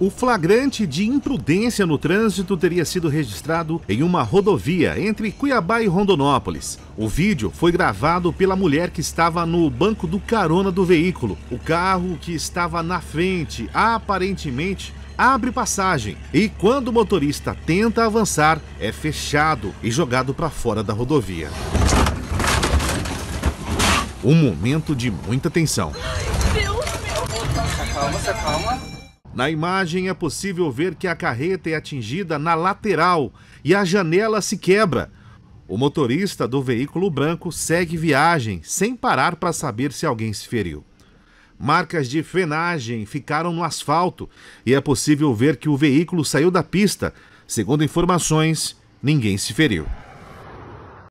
O flagrante de imprudência no trânsito teria sido registrado em uma rodovia entre Cuiabá e Rondonópolis. O vídeo foi gravado pela mulher que estava no banco do carona do veículo. O carro que estava na frente, aparentemente, abre passagem e, quando o motorista tenta avançar, é fechado e jogado para fora da rodovia. Um momento de muita tensão. Ai, Deus, meu Deus. Calma, calma. Na imagem é possível ver que a carreta é atingida na lateral e a janela se quebra. O motorista do veículo branco segue viagem sem parar para saber se alguém se feriu. Marcas de frenagem ficaram no asfalto e é possível ver que o veículo saiu da pista. Segundo informações, ninguém se feriu.